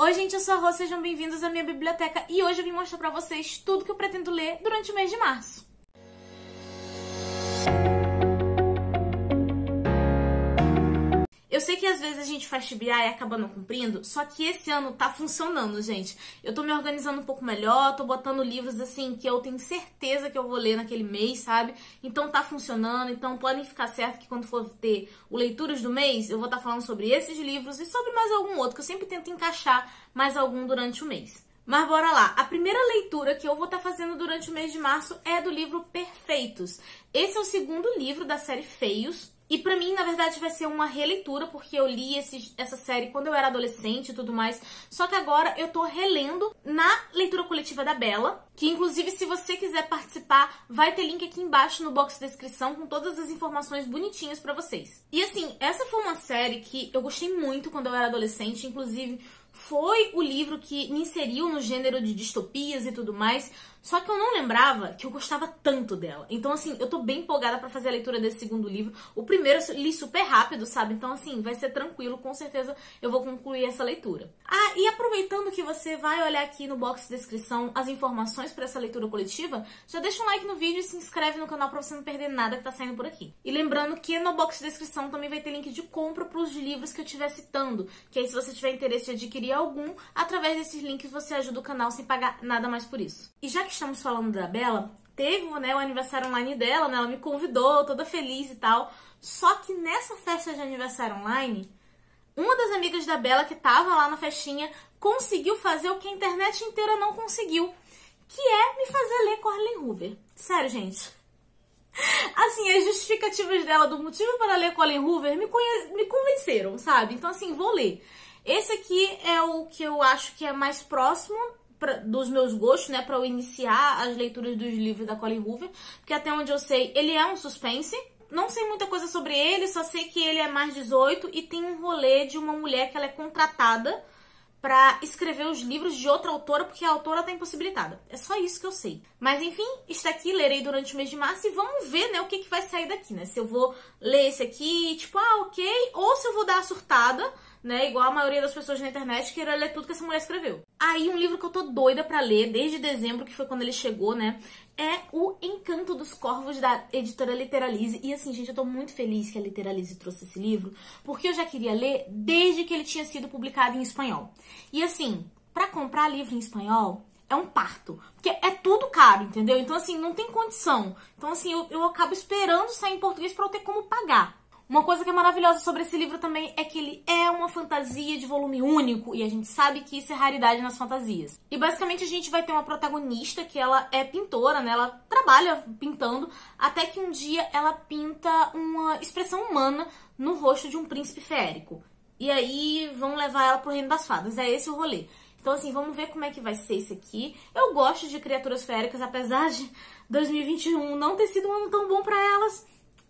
Oi gente, eu sou a Rô, sejam bem-vindos à minha biblioteca e hoje eu vim mostrar pra vocês tudo que eu pretendo ler durante o mês de março. Eu sei que às vezes a gente faz TBI e acaba não cumprindo, só que esse ano tá funcionando, gente. Eu tô me organizando um pouco melhor, tô botando livros assim que eu tenho certeza que eu vou ler naquele mês, sabe? Então tá funcionando, então podem ficar certo que quando for ter o leituras do mês, eu vou estar tá falando sobre esses livros e sobre mais algum outro, que eu sempre tento encaixar mais algum durante o mês. Mas bora lá. A primeira leitura que eu vou estar tá fazendo durante o mês de março é do livro Perfeitos. Esse é o segundo livro da série Feios, e para mim, na verdade, vai ser uma releitura, porque eu li esse, essa série quando eu era adolescente e tudo mais. Só que agora eu tô relendo na leitura coletiva da Bela, que inclusive se você quiser participar, vai ter link aqui embaixo no box de descrição com todas as informações bonitinhas para vocês. E assim, essa foi uma série que eu gostei muito quando eu era adolescente, inclusive foi o livro que me inseriu no gênero de distopias e tudo mais. Só que eu não lembrava que eu gostava tanto dela. Então, assim, eu tô bem empolgada para fazer a leitura desse segundo livro. O primeiro eu li super rápido, sabe? Então, assim, vai ser tranquilo, com certeza eu vou concluir essa leitura. Ah, e aproveitando que você vai olhar aqui no box de descrição as informações para essa leitura coletiva, já deixa um like no vídeo e se inscreve no canal pra você não perder nada que tá saindo por aqui. E lembrando que no box de descrição também vai ter link de compra pros livros que eu estiver citando, que aí se você tiver interesse em adquirir algum, através desses links você ajuda o canal sem pagar nada mais por isso. E já que estamos falando da Bela, teve né, o aniversário online dela, né? Ela me convidou, toda feliz e tal. Só que nessa festa de aniversário online, uma das amigas da Bela que tava lá na festinha conseguiu fazer o que a internet inteira não conseguiu, que é me fazer ler Corlin Hoover. Sério, gente. Assim, as justificativas dela do motivo para ler Colin Hoover me, me convenceram, sabe? Então, assim, vou ler. Esse aqui é o que eu acho que é mais próximo pra, dos meus gostos, né, para eu iniciar as leituras dos livros da Colin Hoover, porque até onde eu sei, ele é um suspense. Não sei muita coisa sobre ele, só sei que ele é mais 18 e tem um rolê de uma mulher que ela é contratada para escrever os livros de outra autora, porque a autora tá impossibilitada. É só isso que eu sei. Mas enfim, está aqui, lerei durante o mês de março e vamos ver, né, o que, que vai sair daqui, né? Se eu vou ler esse aqui, tipo, ah, ok, ou se eu vou dar a surtada, né? Igual a maioria das pessoas na internet, que era ler tudo que essa mulher escreveu. Aí um livro que eu tô doida para ler desde dezembro, que foi quando ele chegou, né? É o Encanto dos Corvos da editora Literalize. E assim, gente, eu tô muito feliz que a Literalize trouxe esse livro, porque eu já queria ler desde que ele tinha sido publicado em espanhol. E assim, para comprar livro em espanhol, é um parto. Porque é tudo caro, entendeu? Então, assim, não tem condição. Então, assim, eu, eu acabo esperando sair em português para eu ter como pagar. Uma coisa que é maravilhosa sobre esse livro também é que ele é uma fantasia de volume único e a gente sabe que isso é raridade nas fantasias. E basicamente a gente vai ter uma protagonista que ela é pintora, né? Ela trabalha pintando até que um dia ela pinta uma expressão humana no rosto de um príncipe férico. E aí vão levar ela pro reino das fadas. É esse o rolê. Então, assim, vamos ver como é que vai ser isso aqui. Eu gosto de criaturas féricas, apesar de 2021 não ter sido um ano tão bom para elas.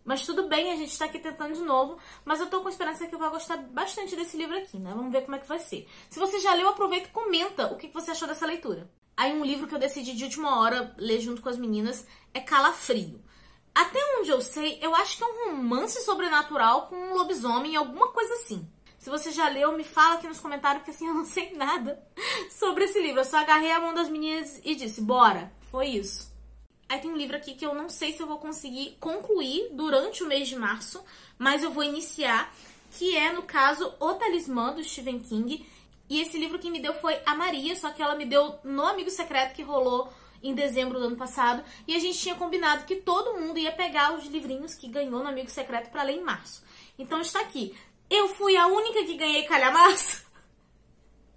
Mas tudo bem, a gente tá aqui tentando de novo, mas eu tô com esperança que eu vou gostar bastante desse livro aqui, né? Vamos ver como é que vai ser. Se você já leu, aproveita e comenta o que você achou dessa leitura. Aí um livro que eu decidi de última hora ler junto com as meninas é Calafrio. Até onde eu sei, eu acho que é um romance sobrenatural com um lobisomem, alguma coisa assim. Se você já leu, me fala aqui nos comentários, porque assim eu não sei nada sobre esse livro. Eu só agarrei a mão das meninas e disse, bora. Foi isso. Aí tem um livro aqui que eu não sei se eu vou conseguir concluir durante o mês de março, mas eu vou iniciar, que é, no caso, O Talismã, do Stephen King. E esse livro que me deu foi a Maria, só que ela me deu no Amigo Secreto que rolou em dezembro do ano passado. E a gente tinha combinado que todo mundo ia pegar os livrinhos que ganhou no Amigo Secreto para ler em março. Então está aqui. Eu fui a única que ganhei calhamaço.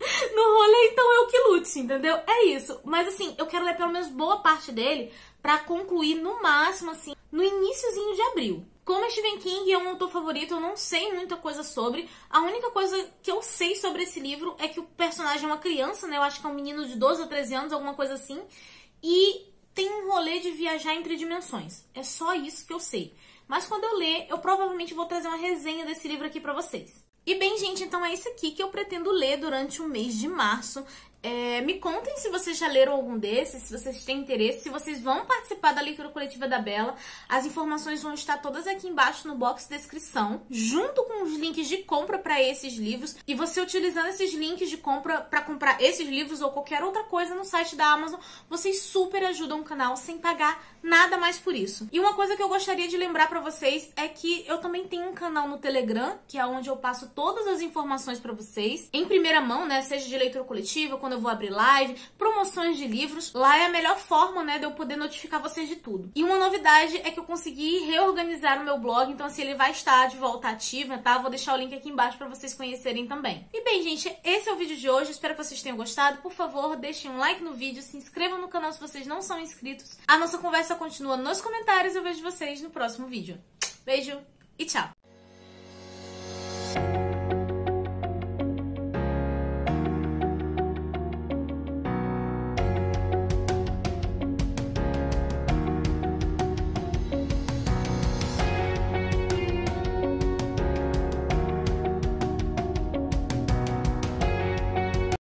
no rolê, então eu que lute, entendeu? É isso. Mas assim, eu quero ler pelo menos boa parte dele para concluir no máximo, assim, no iníciozinho de abril. Como Stephen King é um autor favorito, eu não sei muita coisa sobre. A única coisa que eu sei sobre esse livro é que o personagem é uma criança, né? Eu acho que é um menino de 12 ou 13 anos, alguma coisa assim. E tem um rolê de viajar entre dimensões. É só isso que eu sei. Mas quando eu ler, eu provavelmente vou trazer uma resenha desse livro aqui para vocês. E bem, gente, então é isso aqui que eu pretendo ler durante o mês de março. É, me contem se vocês já leram algum desses, se vocês têm interesse, se vocês vão participar da leitura coletiva da Bela. As informações vão estar todas aqui embaixo no box de descrição, junto com os links de compra para esses livros. E você utilizando esses links de compra para comprar esses livros ou qualquer outra coisa no site da Amazon, vocês super ajudam o canal sem pagar nada mais por isso. E uma coisa que eu gostaria de lembrar para vocês é que eu também tenho um canal no Telegram, que é onde eu passo todas as informações para vocês, em primeira mão, né, seja de leitura coletiva, quando quando eu vou abrir live, promoções de livros. Lá é a melhor forma, né, de eu poder notificar vocês de tudo. E uma novidade é que eu consegui reorganizar o meu blog, então assim, ele vai estar de volta ativa, tá? Vou deixar o link aqui embaixo para vocês conhecerem também. E bem, gente, esse é o vídeo de hoje, espero que vocês tenham gostado. Por favor, deixem um like no vídeo, se inscrevam no canal se vocês não são inscritos. A nossa conversa continua nos comentários, eu vejo vocês no próximo vídeo. Beijo e tchau!